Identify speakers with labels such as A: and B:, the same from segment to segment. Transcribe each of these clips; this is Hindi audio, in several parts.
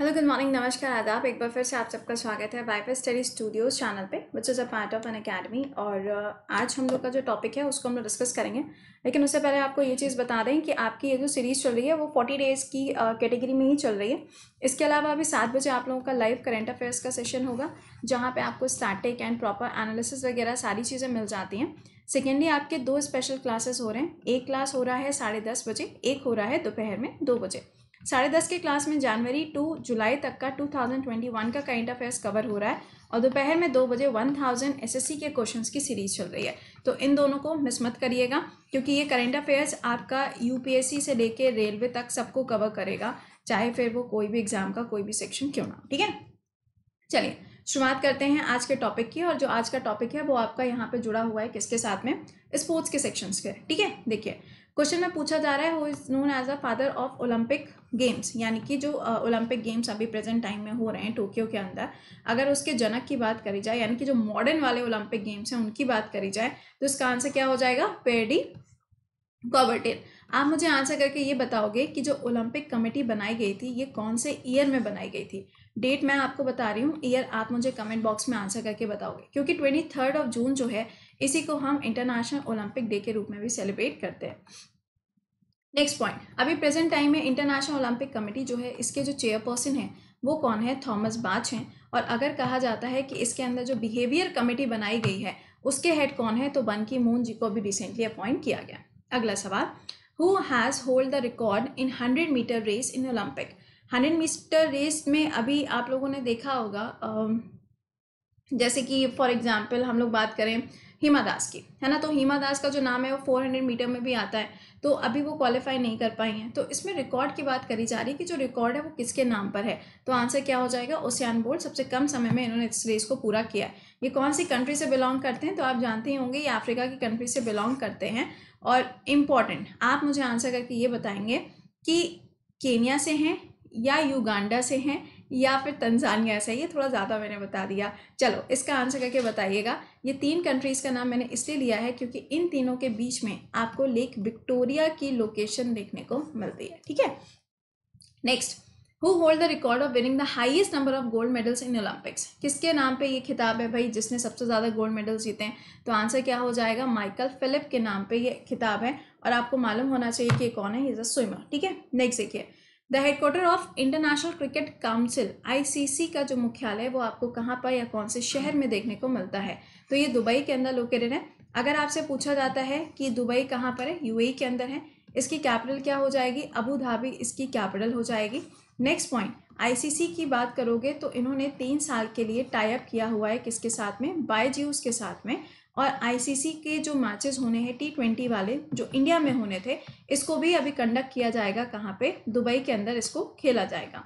A: हेलो गुड मॉर्निंग नमस्कार आदाब एक बार फिर से आप सबका स्वागत है वाई स्टडी स्टूडियोज चैनल पे which is a part of an academy और uh, आज हम लोग का जो टॉपिक है उसको हम लोग डिस्कस करेंगे लेकिन उससे पहले आपको ये चीज़ बता दें कि आपकी ये जो सीरीज़ चल रही है वो फोर्टी डेज़ की कैटेगरी uh, में ही चल रही है इसके अलावा अभी सात बजे आप लोगों का लाइव करेंट अफेयर्स का सेशन होगा जहाँ पर आपको स्टार्टिक एंड प्रॉपर एनालिसिस वगैरह सारी चीज़ें मिल जाती हैं सेकेंडली आपके दो स्पेशल क्लासेस हो रहे हैं एक क्लास हो रहा है साढ़े दस बजे एक हो रहा है दोपहर में दो बजे साढ़े दस के क्लास में जनवरी टू जुलाई तक का टू थाउजेंड ट्वेंटी वन का करंट अफेयर्स कवर हो रहा है और दोपहर में दो बजे one thousand S S C के क्वेश्चन की सीरीज चल रही है तो इन दोनों को मिस मत करिएगा क्योंकि ये करंट अफेयर्स आपका यूपीएससी से लेकर रेलवे तक सबको कवर करेगा चाहे फिर वो कोई भी एग्जाम का कोई भी सेक्शन क्यों ना ठीक है चलिए शुरुआत करते हैं आज के टॉपिक की और जो आज का टॉपिक है वो आपका यहाँ पे जुड़ा हुआ है किसके साथ में स्पोर्ट्स के सेक्शंस के ठीक है देखिए क्वेश्चन में पूछा जा रहा है who is known as a father of Olympic games यानी कि जो ओलंपिक गेम्स अभी प्रेजेंट टाइम में हो रहे हैं टोक्यो के अंदर अगर उसके जनक की बात करी जाए यानी कि जो मॉडर्न वाले ओलंपिक गेम्स हैं उनकी बात करी जाए तो इसका आंसर क्या हो जाएगा पेडी कॉबर्टिन आप मुझे आंसर करके ये बताओगे कि जो ओलंपिक कमेटी बनाई गई थी ये कौन से ईयर में बनाई गई थी डेट मैं आपको बता रही हूँ ईयर आप मुझे कमेंट बॉक्स में आंसर करके बताओगे क्योंकि ट्वेंटी थर्ड ऑफ जून जो है इसी को हम इंटरनेशनल ओलंपिक डे के रूप में भी सेलिब्रेट करते हैं नेक्स्ट पॉइंट अभी प्रेजेंट टाइम में इंटरनेशनल ओलंपिक कमेटी जो है इसके जो चेयरपर्सन हैं वो कौन है थॉमस बाच हैं और अगर कहा जाता है कि इसके अंदर जो बिहेवियर कमेटी बनाई गई है उसके हेड कौन है तो बन की मून जी को भी रिसेंटली अपॉइंट किया गया अगला सवाल who has hold the record in hundred metre race in Olympic hundred metre race में अभी आप लोगों ने देखा होगा जैसे कि फॉर एग्जाम्पल हम लोग बात करें हीमा दास की है ना तो हीमा दास का जो नाम है वो फोर हंड्रेड मीटर में भी आता है तो अभी वो क्वालिफाई नहीं कर पाई हैं तो इसमें रिकॉर्ड की बात करी जा रही है कि जो रिकॉर्ड है वो किसके नाम पर है तो आंसर क्या हो जाएगा ओसियान बोल्ट सबसे कम समय में इन्होंने इस रेस को पूरा किया है ये कौन सी कंट्री से बिलोंग करते हैं तो आप जानते ही होंगे ये अफ्रीका की कंट्री से बिलोंग करते हैं और इम्पॉर्टेंट आप मुझे आंसर करके ये बताएंगे कि केनिया से हैं या युगांडा से हैं या फिर तंजानिया ऐसा ये थोड़ा ज़्यादा मैंने बता दिया चलो इसका आंसर करके बताइएगा ये तीन कंट्रीज़ का नाम मैंने इसलिए लिया है क्योंकि इन तीनों के बीच में आपको लेक विक्टोरिया की लोकेशन देखने को मिलती है ठीक है next who hold the record of winning the highest number of gold medals in Olympics किसके नाम पे ये खिताब है भाई जिसने सबसे ज़्यादा गोल्ड मेडल्स जीते हैं तो आंसर क्या हो जाएगा माइकल फिलिप के नाम पे ये खिताब है और आपको मालूम होना चाहिए कि कौन है इज़ अ स्विमर ठीक है नेक्स्ट देखिए the headquarter of International Cricket Council ICC का जो मुख्यालय है वो आपको कहाँ पर या कौन से शहर में देखने को मिलता है तो ये दुबई के अंदर लोकेटेड है अगर आपसे पूछा जाता है कि दुबई कहाँ पर है यूएई e के अंदर है इसकी कैपिटल क्या हो जाएगी अबू धाबी इसकी कैपिटल हो जाएगी नेक्स्ट पॉइंट आईसीसी की बात करोगे तो इन्होंने तीन साल के लिए टाई अप किया हुआ है किसके साथ में बायजूस के साथ में और आईसीसी के जो मैचेस होने हैं टी ट्वेंटी वाले जो इंडिया में होने थे इसको भी अभी कंडक्ट किया जाएगा कहाँ पे दुबई के अंदर इसको खेला जाएगा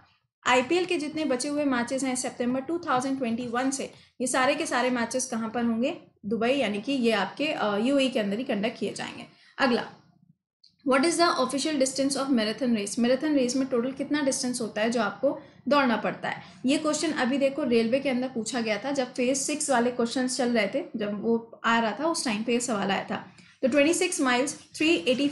A: आईपीएल के जितने बचे हुए मैचेस हैं सितंबर 2021 से ये सारे के सारे मैचेस कहाँ पर होंगे दुबई यानी कि ये आपके यू e के अंदर ही कंडक्ट किए जाएंगे अगला what is the official distance of marathon race marathon race में टोटल कितना डिस्टेंस होता है जो आपको दौड़ना पड़ता है ये क्वेश्चन अभी देखो रेलवे के अंदर पूछा गया था जब फेज सिक्स वाले क्वेश्चन चल रहे थे जब वो आ रहा था उस टाइम पे सवाल आया था तो सिक्स माइल्स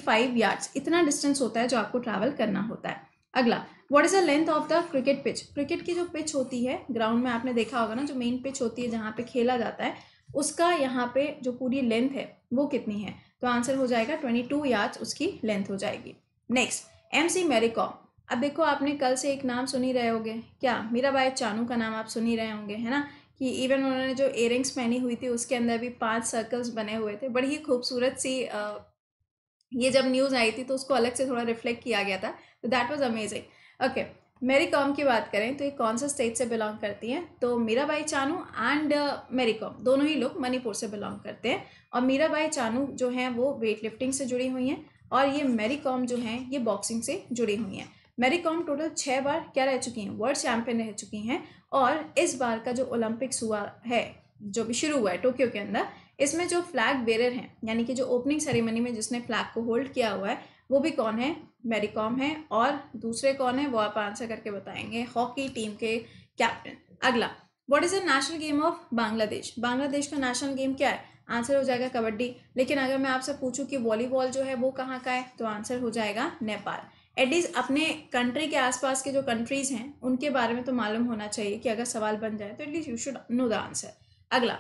A: फाइव यार्ड्स इतना डिस्टेंस होता है जो आपको ट्रैवल करना होता है अगला what is the length of the cricket pitch cricket की जो पिच होती है ग्राउंड में आपने देखा होगा ना जो मेन पिच होती है जहाँ पे खेला जाता है उसका यहाँ पे जो पूरी लेंथ है वो कितनी है तो आंसर हो जाएगा ट्वेंटी टू उसकी लेंथ हो जाएगी नेक्स्ट एम सी मेरी कॉम अब देखो आपने कल से एक नाम सुनी रहे होंगे क्या मीराबाई चानू का नाम आप सुनी रहे होंगे है ना कि इवन उन्होंने जो इयरिंग्स पहनी हुई थी उसके अंदर भी पांच सर्कल्स बने हुए थे बड़ी ही खूबसूरत सी आ, ये जब न्यूज़ आई थी तो उसको अलग से थोड़ा रिफ्लेक्ट किया गया था तो that was amazing okay Mary Kom की बात करें तो ये कौन सा स्टेट से बिलोंग करती हैं तो मीराबाई चानू एंड मेरी कॉम दोनों ही लोग मणिपुर से बिलोंग करते हैं और मीराबाई चानू जो हैं वो वेट लिफ्टिंग से जुड़ी हुई हैं और ये मेरी कॉम जो हैं ये बॉक्सिंग से जुड़ी हुई हैं मेरी कॉम टोटल छः बार क्या रह चुकी हैं वर्ल्ड चैम्पियन रह चुकी हैं और इस बार का जो ओलंपिक्स हुआ है जो भी शुरू हुआ है टोक्यो के अंदर इसमें जो फ्लैग बेरर हैं यानी कि जो ओपनिंग सेरेमनी में जिसने फ्लैग को होल्ड किया हुआ है वो भी कौन है मेरी कॉम है और दूसरे कौन है वो आप आंसर करके बताएंगे हॉकी टीम के कैप्टन अगला what is the national game of Bangladesh Bangladesh का नेशनल गेम क्या है आंसर हो जाएगा कबड्डी लेकिन अगर मैं आपसे पूछूं कि वॉलीबॉल जो है वो कहाँ का है तो आंसर हो जाएगा नेपाल एटलीस्ट अपने कंट्री के आसपास के जो कंट्रीज़ हैं उनके बारे में तो मालूम होना चाहिए कि अगर सवाल बन जाए तो at least you should know the answer अगला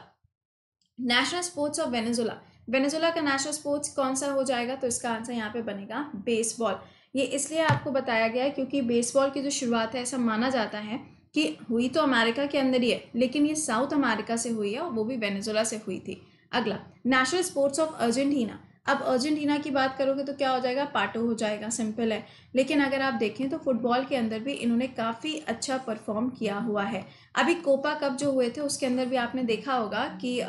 A: national sports of Venezuela Venezuela का नेशनल स्पोर्ट्स कौन सा हो जाएगा तो इसका आंसर यहाँ पे बनेगा बेसबॉल ये इसलिए आपको बताया गया है क्योंकि बेसबॉल की जो शुरुआत है ऐसा माना जाता है कि हुई तो अमेरिका के अंदर ही है लेकिन ये साउथ अमेरिका से हुई है और वो भी वेनेजुला से हुई थी अगला नेशनल स्पोर्ट्स ऑफ अर्जेंटीना अब अर्जेंटीना की बात करोगे तो क्या हो जाएगा पाटो हो जाएगा सिंपल है लेकिन अगर आप देखें तो फुटबॉल के अंदर भी इन्होंने काफ़ी अच्छा परफॉर्म किया हुआ है अभी कोपा कप जो हुए थे उसके अंदर भी आपने देखा होगा कि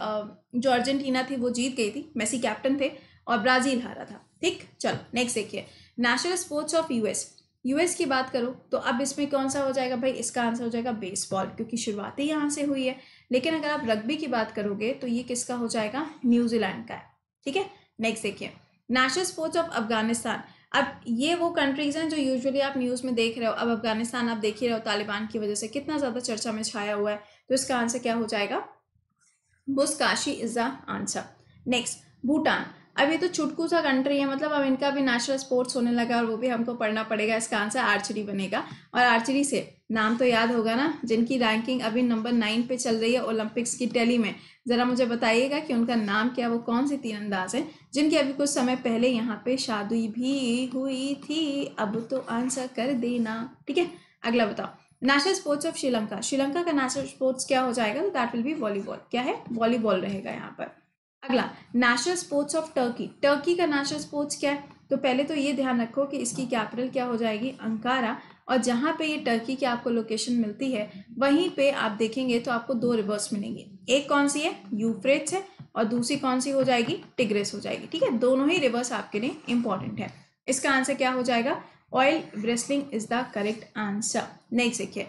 A: जो अर्जेंटीना थी वो जीत गई थी मेसी कैप्टन थे और ब्राज़ील हारा था ठीक चलो नेक्स्ट देखिए national sports of US US की बात करो तो अब इसमें कौन सा हो जाएगा भाई इसका आंसर हो जाएगा बेसबॉल क्योंकि शुरुआत ही यहाँ से हुई है लेकिन अगर आप रग्बी की बात करोगे तो ये किसका हो जाएगा न्यूजीलैंड का है ठीक है नेक्स्ट देखिए नेशनल स्पोर्ट्स ऑफ अफगानिस्तान अब ये वो कंट्रीज़ हैं जो यूजुअली आप न्यूज़ में देख रहे हो अब अफगानिस्तान आप देख ही रहे हो तालिबान की वजह से कितना ज़्यादा चर्चा में छाया हुआ है तो इसका आंसर क्या हो जाएगा buzkashi is the answer next Bhutan अब ये तो छुटकू सा कंट्री है मतलब अब इनका भी नेशनल स्पोर्ट्स होने लगा और वो भी हमको पढ़ना पड़ेगा इसका आंसर आर्चरी बनेगा और आर्चरी से नाम तो याद होगा ना जिनकी रैंकिंग अभी नंबर नाइन पे चल रही है ओलंपिक्स की टैली में ज़रा मुझे बताइएगा कि उनका नाम क्या वो कौन सी तीन अंदाज है जिनकी अभी कुछ समय पहले यहाँ पे शादी भी हुई थी अब तो आंसर कर देना ठीक है अगला बताओ national sports of Sri Lanka Sri Lanka का नेशनल स्पोर्ट्स क्या हो जाएगा तो दैट विल बी वॉलीबॉल क्या है वॉलीबॉल रहेगा यहाँ पर अगला national sports of Turkey Turkey का नेशनल स्पोर्ट्स क्या है तो पहले तो ये ध्यान रखो कि इसकी कैपिटल क्या हो जाएगी अंकारा और जहाँ पे ये टर्की की आपको लोकेशन मिलती है वहीं पे आप देखेंगे तो आपको दो रिवर्स मिलेंगे एक कौन सी है यूफ्रेट्स है और दूसरी कौन सी हो जाएगी टिग्रेस हो जाएगी ठीक है दोनों ही रिवर्स आपके लिए इंपॉर्टेंट है इसका आंसर क्या हो जाएगा oil wrestling is the correct answer नहीं सीखिए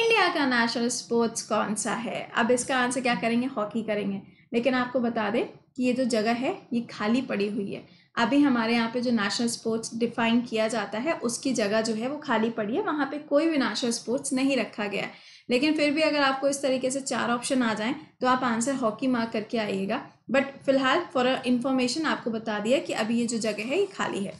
A: इंडिया का नेशनल स्पोर्ट्स कौन सा है अब इसका आंसर क्या करेंगे हॉकी करेंगे लेकिन आपको बता दें कि ये जो जगह है ये खाली पड़ी हुई है अभी हमारे यहाँ पे जो नेशनल स्पोर्ट्स डिफाइन किया जाता है उसकी जगह जो है वो खाली पड़ी है वहाँ पे कोई भी नेशनल स्पोर्ट्स नहीं रखा गया है लेकिन फिर भी अगर आपको इस तरीके से चार ऑप्शन आ जाएं तो आप आंसर हॉकी मार्क करके आइएगा बट फिलहाल फॉर इन्फॉर्मेशन आपको बता दिया कि अभी ये जो जगह है ये खाली है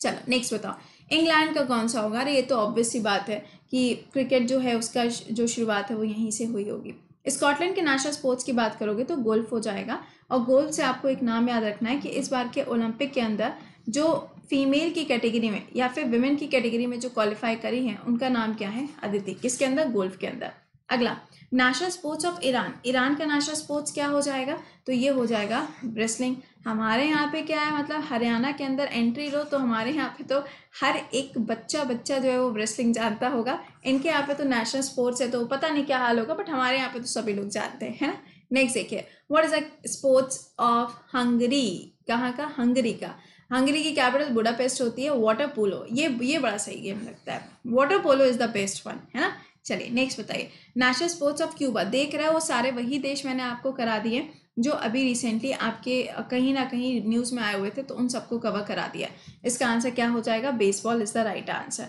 A: चलो नेक्स्ट बताओ इंग्लैंड का कौन सा होगा अरे ये तो ऑब्वियस सी बात है कि क्रिकेट जो है उसका जो शुरुआत है वो यहीं से हुई होगी स्कॉटलैंड के नेशनल स्पोर्ट्स की बात करोगे तो गोल्फ हो जाएगा और गोल्फ से आपको एक नाम याद रखना है कि इस बार के ओलंपिक के अंदर जो फीमेल की कैटेगरी में या फिर वुमेन की कैटेगरी में जो क्वालिफाई करी हैं उनका नाम क्या है अदिति किसके अंदर गोल्फ के अंदर अगला national sports of Iran Iran का नेशनल स्पोर्ट्स क्या हो जाएगा तो ये हो जाएगा रेसलिंग हमारे यहाँ पे क्या है मतलब हरियाणा के अंदर एंट्री लो तो हमारे यहाँ पे तो हर एक बच्चा बच्चा जो है वो रेसलिंग जानता होगा इनके यहाँ पे तो नेशनल स्पोर्ट्स है तो पता नहीं क्या हाल होगा बट हमारे यहाँ पे तो सभी लोग जानते हैं ना नेक्स्ट देखिए what is a sports of Hungary कहाँ का हंगरी का हंगरी की कैपिटल बुडापेस्ट होती है वाटर पोलो ये ये बड़ा सही गेम लगता है water polo is the best one है ना चलिए नेक्स्ट बताइए नेशनल स्पोर्ट्स ऑफ क्यूबा देख रहा है वो सारे वही देश मैंने आपको करा दिए जो अभी रिसेंटली आपके कहीं ना कहीं न्यूज़ में आए हुए थे तो उन सबको कवर करा दिया इसका आंसर क्या हो जाएगा baseball is the right answer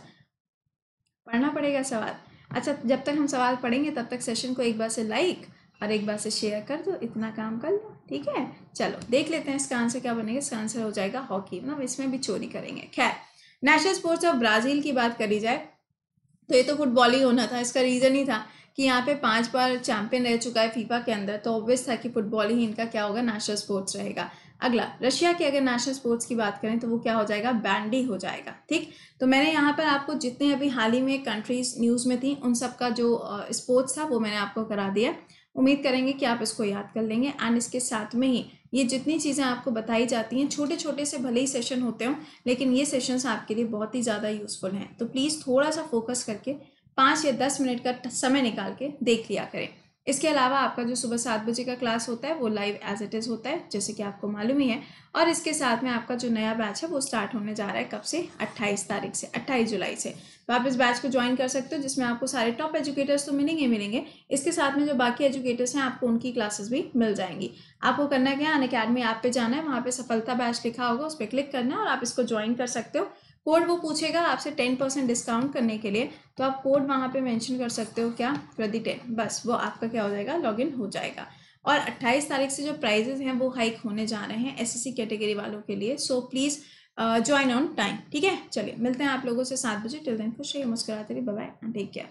A: पढ़ना पड़ेगा सवाल अच्छा जब तक हम सवाल पढ़ेंगे तब तक सेशन को एक बार से लाइक और एक बार से शेयर कर दो इतना काम कर लो ठीक है चलो देख लेते हैं इसका आंसर क्या बनेगा इसका आंसर हो जाएगा हॉकी मतलब इसमें भी चोरी करेंगे खैर नेशनल स्पोर्ट्स ऑफ ब्राज़ील की बात करी जाए तो ये तो फुटबॉल ही होना था इसका रीज़न ही था कि यहाँ पे पांच बार चैंपियन रह चुका है फीफा के अंदर तो ऑब्वियस था कि फुटबॉल ही इनका क्या होगा नेशनल स्पोर्ट्स रहेगा अगला रशिया के अगर नेशनल स्पोर्ट्स की बात करें तो वो क्या हो जाएगा बैंडी हो जाएगा ठीक तो मैंने यहाँ पर आपको जितने अभी हाल ही में कंट्रीज न्यूज़ में थी उन सब का जो स्पोर्ट्स था वो मैंने आपको करा दिया उम्मीद करेंगे कि आप इसको याद कर लेंगे एंड इसके साथ में ही ये जितनी चीज़ें आपको बताई जाती हैं छोटे छोटे से भले ही सेशन होते हों लेकिन ये सेशंस आपके लिए बहुत ही ज़्यादा यूज़फुल हैं तो प्लीज़ थोड़ा सा फोकस करके पाँच या दस मिनट का समय निकाल के देख लिया करें इसके अलावा आपका जो सुबह सात बजे का क्लास होता है वो लाइव एज इट इज़ होता है जैसे कि आपको मालूम ही है और इसके साथ में आपका जो नया बैच है वो स्टार्ट होने जा रहा है कब से अट्ठाईस तारीख से अट्ठाईस जुलाई से तो आप इस बैच को ज्वाइन कर सकते हो जिसमें आपको सारे टॉप एजुकेटर्स तो मिलेंगे मिलेंगे इसके साथ में जो बाकी एजुकेटर्स हैं आपको उनकी क्लासेस भी मिल जाएंगी आपको करना क्या अन अकेडमी ऐप पे जाना है वहाँ पर सफलता बैच लिखा होगा उस पर क्लिक करना है और आप इसको ज्वाइन कर सकते हो કોડ વો પૂછેગા આપસે 10% ડિસ્કાઉન્ટ કરને કે લિયે તો આપ કોડ વહા પે મેન્શન કર સકતે હો ક્યા પ્રદિતે બસ વો આપકા ક્યા હો જાયેગા લોગિન હો જાયેગા ઓર 28 તારીખ સે જો પ્રાઇઝિસ હે વો હાઈક હોને જા રહે હે एसएससी કેટેગરી વાલો કે લિયે so please join on time ઠીક હે ચલીએ મિલતે હે આપ લોગો સે 7 બજે ટિલ ધેન કુશિયા મુસ્કુરાતેરી બાય બાય ટેક કેર